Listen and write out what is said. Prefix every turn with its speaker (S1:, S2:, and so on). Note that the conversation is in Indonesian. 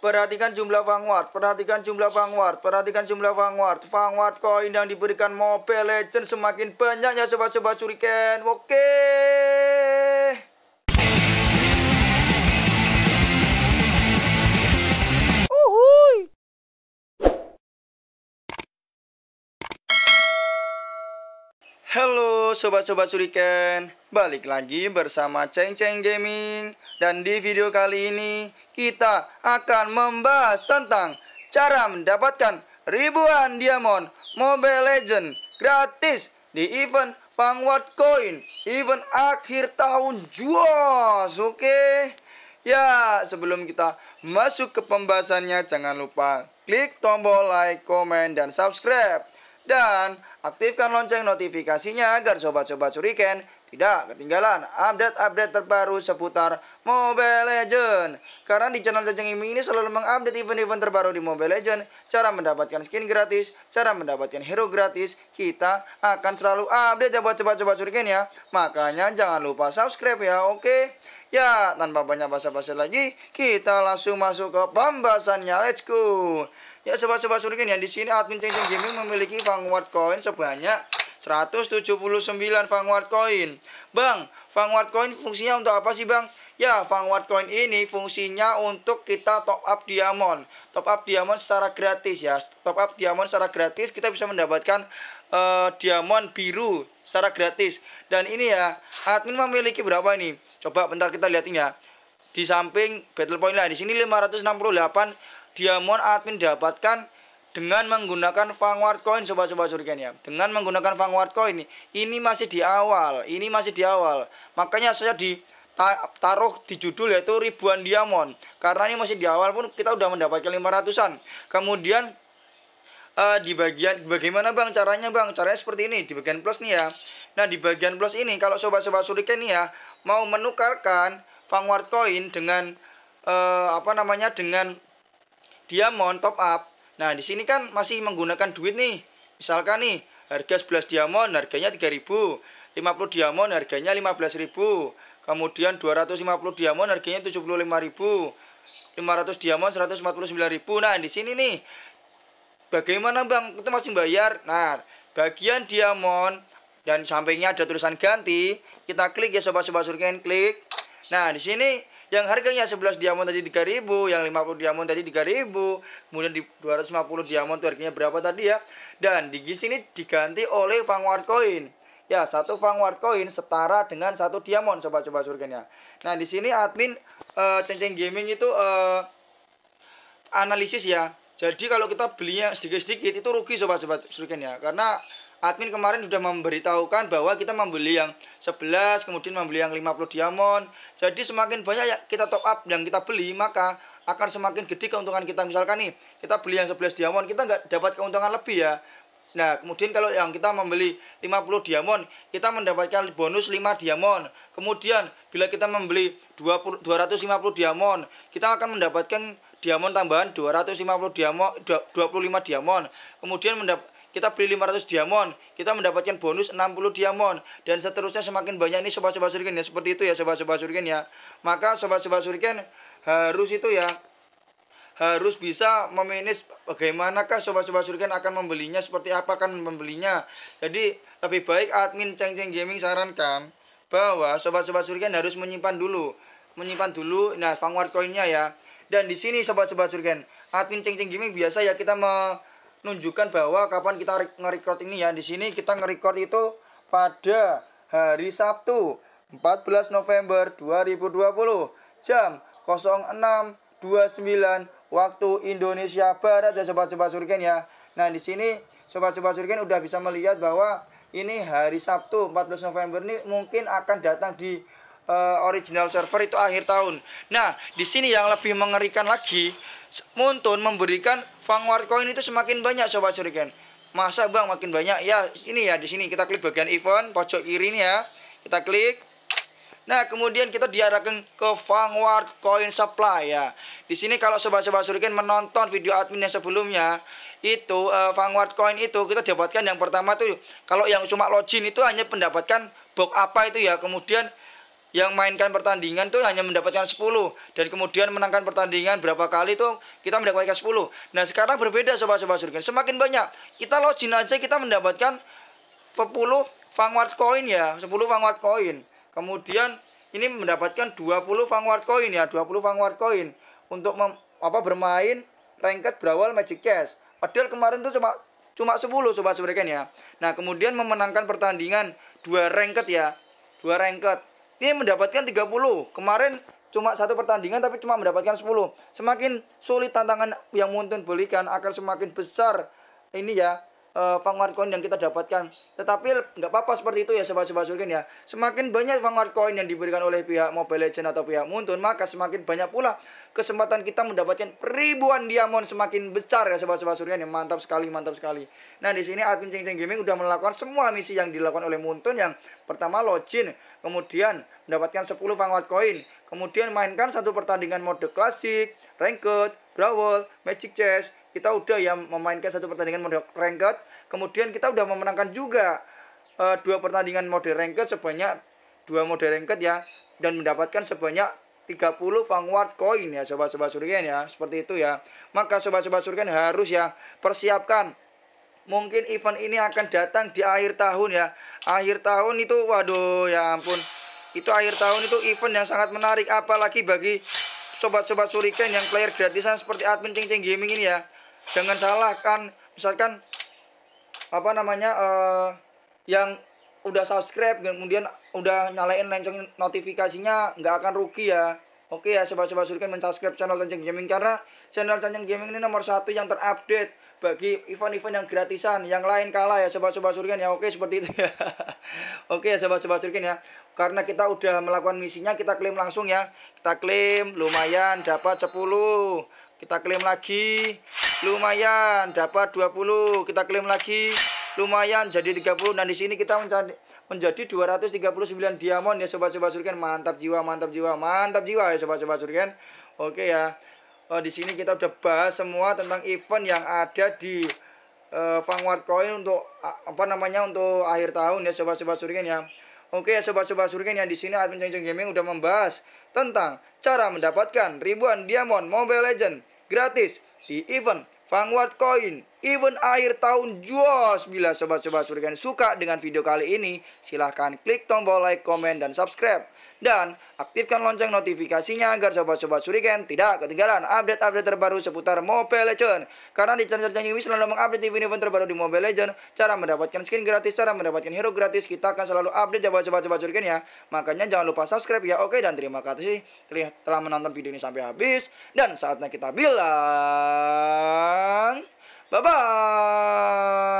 S1: Perhatikan jumlah vanguard, perhatikan jumlah vanguard, perhatikan jumlah vanguard. Vanguard koin yang diberikan Mobile legend semakin banyak ya sobat-sobat curikan, Oke. Uhuy. Halo sobat-sobat Suriken, balik lagi bersama Ceng Ceng Gaming dan di video kali ini kita akan membahas tentang cara mendapatkan ribuan diamond Mobile Legend gratis di event Vanguard Coin, event akhir tahun juas, oke? Okay? Ya, sebelum kita masuk ke pembahasannya jangan lupa klik tombol like, komen, dan subscribe dan aktifkan lonceng notifikasinya agar sobat-sobat curiken tidak ketinggalan update-update terbaru seputar Mobile Legend. Karena di channel Cacing Imi ini selalu mengupdate event-event terbaru di Mobile Legend, cara mendapatkan skin gratis, cara mendapatkan hero gratis, kita akan selalu update ya buat sobat-sobat Shuriken ya. Makanya jangan lupa subscribe ya, oke? Ya, tanpa banyak basa-basi lagi, kita langsung masuk ke pembahasannya. Let's go! Ya sobat-sobat surikin yang di sini admin Ceng Ceng Gaming memiliki vanguard coin sebanyak 179 vanguard coin. Bang, vanguard coin fungsinya untuk apa sih bang? Ya, vanguard coin ini fungsinya untuk kita top up diamond. Top up diamond secara gratis ya. Top up diamond secara gratis kita bisa mendapatkan uh, diamond biru secara gratis. Dan ini ya, admin memiliki berapa ini? Coba bentar kita lihat ya. Di samping battle point lah, di sini 568 diamond admin dapatkan dengan menggunakan vanguard coin sobat-sobat surgen ya dengan menggunakan vanguard coin ini ini masih di awal ini masih di awal makanya saya di taruh di judul yaitu ribuan diamond karena ini masih di awal pun kita udah mendapatkan 500an kemudian uh, di bagian bagaimana bang caranya bang caranya seperti ini di bagian plus nih ya nah di bagian plus ini kalau sobat-sobat suriken nih ya mau menukarkan vanguard coin dengan uh, apa namanya dengan dia mohon top up. Nah, di sini kan masih menggunakan duit nih. Misalkan nih, harga 11 diamond harganya 3000, 50 diamond harganya 15.000, kemudian 250 diamond harganya 75.000, 500 diamond 149.000. Nah, di sini nih bagaimana Bang? Itu masih bayar. Nah, bagian diamond dan sampingnya ada tulisan ganti, kita klik ya sobat-sobat surken klik. Nah, di sini yang harganya 11 diamond tadi 3000 yang 50 diamond tadi 3000 kemudian di 250 diamond harganya berapa tadi ya dan di ini diganti oleh vanguard coin ya satu vanguard coin setara dengan satu diamond coba-coba surganya nah di sini admin uh, eh, cengceng gaming itu uh, analisis ya jadi kalau kita belinya sedikit-sedikit itu rugi sobat-sobat Shuriken ya. Karena admin kemarin sudah memberitahukan bahwa kita membeli yang 11, kemudian membeli yang 50 diamond. Jadi semakin banyak ya kita top up yang kita beli, maka akan semakin gede keuntungan kita. Misalkan nih, kita beli yang 11 diamond, kita nggak dapat keuntungan lebih ya. Nah, kemudian kalau yang kita membeli 50 diamond, kita mendapatkan bonus 5 diamond. Kemudian bila kita membeli 20, 250 diamond, kita akan mendapatkan diamond tambahan 250 diamond 25 diamond kemudian mendap kita beli 500 diamond kita mendapatkan bonus 60 diamond dan seterusnya semakin banyak ini sobat-sobat surgen ya seperti itu ya sobat-sobat surgen ya maka sobat-sobat surgen harus itu ya harus bisa memanage bagaimanakah sobat-sobat surgen akan membelinya seperti apa akan membelinya jadi lebih baik admin ceng ceng gaming sarankan bahwa sobat-sobat surgen harus menyimpan dulu menyimpan dulu nah vanguard coinnya ya dan di sini sobat-sobat surgen, admin ceng ceng gaming biasa ya kita menunjukkan bahwa kapan kita record ini ya. Di sini kita record itu pada hari Sabtu 14 November 2020 jam 06.29 waktu Indonesia Barat ya sobat-sobat surgen ya. Nah, di sini sobat-sobat surgen udah bisa melihat bahwa ini hari Sabtu 14 November ini mungkin akan datang di uh, original server itu akhir tahun. Nah, di sini yang lebih mengerikan lagi, Muntun memberikan vanguard coin itu semakin banyak sobat Shuriken. Masa Bang makin banyak? Ya, ini ya di sini kita klik bagian event pojok kiri ini ya. Kita klik Nah, kemudian kita diarahkan ke Vanguard Coin Supply ya. Di sini kalau sobat-sobat Shuriken menonton video admin yang sebelumnya, itu uh, Vanguard Coin itu kita dapatkan yang pertama tuh kalau yang cuma login itu hanya mendapatkan box apa itu ya. Kemudian yang mainkan pertandingan tuh hanya mendapatkan 10 dan kemudian menangkan pertandingan berapa kali tuh kita mendapatkan 10. Nah, sekarang berbeda sobat-sobat surga, Semakin banyak. Kita login aja kita mendapatkan 10 vanguard coin ya, 10 vanguard coin. Kemudian ini mendapatkan 20 vanguard coin ya, 20 vanguard coin untuk mem, apa bermain ranked berawal Magic cash. Padahal kemarin tuh cuma cuma 10 sobat sobat ya. Nah, kemudian memenangkan pertandingan dua ranked ya. Dua ranked dia mendapatkan 30 kemarin cuma satu pertandingan tapi cuma mendapatkan 10 semakin sulit tantangan yang Muntun belikan akan semakin besar ini ya uh, vanguard coin yang kita dapatkan. Tetapi nggak apa-apa seperti itu ya sobat-sobat surgen ya. Semakin banyak vanguard coin yang diberikan oleh pihak Mobile Legend atau pihak Muntun, maka semakin banyak pula kesempatan kita mendapatkan ribuan diamond semakin besar ya sobat-sobat surgen yang mantap sekali, mantap sekali. Nah, di sini admin Cengceng Ceng Gaming udah melakukan semua misi yang dilakukan oleh Muntun yang pertama login, kemudian mendapatkan 10 vanguard coin, kemudian mainkan satu pertandingan mode klasik, ranked, brawl, magic chess, kita udah yang memainkan satu pertandingan mode ranked kemudian kita udah memenangkan juga e, dua pertandingan mode ranked sebanyak dua mode ranked ya dan mendapatkan sebanyak 30 vanguard coin ya sobat-sobat surgen ya seperti itu ya maka sobat-sobat surgen harus ya persiapkan mungkin event ini akan datang di akhir tahun ya akhir tahun itu waduh ya ampun itu akhir tahun itu event yang sangat menarik apalagi bagi sobat-sobat suriken yang player gratisan seperti admin Cing Cing Gaming ini ya jangan salah kan misalkan apa namanya uh, yang udah subscribe kemudian udah nyalain lonceng notifikasinya nggak akan rugi ya oke ya sobat-sobat surken mensubscribe channel Canceng Gaming karena channel Canceng Gaming ini nomor satu yang terupdate bagi event-event yang gratisan yang lain kalah ya sobat-sobat surken ya oke seperti itu ya oke ya sobat-sobat surken ya karena kita udah melakukan misinya kita klaim langsung ya kita klaim lumayan dapat 10 kita klaim lagi lumayan dapat 20 kita klaim lagi lumayan jadi 30 dan nah, di sini kita mencari menjadi 239 diamond ya sobat-sobat surken mantap jiwa mantap jiwa mantap jiwa ya sobat-sobat surken oke ya oh, di sini kita udah bahas semua tentang event yang ada di uh, Vanguard Coin untuk apa namanya untuk akhir tahun ya sobat-sobat surken ya Oke ya sobat-sobat surken yang di sini admin Ceng Gaming udah membahas tentang cara mendapatkan ribuan diamond Mobile Legend gratis di event Vanguard Coin, Even akhir tahun jos. Bila sobat-sobat yang suka dengan video kali ini, silahkan klik tombol like, komen, dan subscribe. Dan aktifkan lonceng notifikasinya agar sobat-sobat surigen tidak ketinggalan update-update terbaru seputar Mobile Legends. Karena di channel channel ini selalu mengupdate event-event terbaru di Mobile Legends, cara mendapatkan skin gratis, cara mendapatkan hero gratis, kita akan selalu update ya sobat-sobat surigen ya. Makanya jangan lupa subscribe ya, oke? Dan terima kasih telah menonton video ini sampai habis. Dan saatnya kita bilang... 拜拜。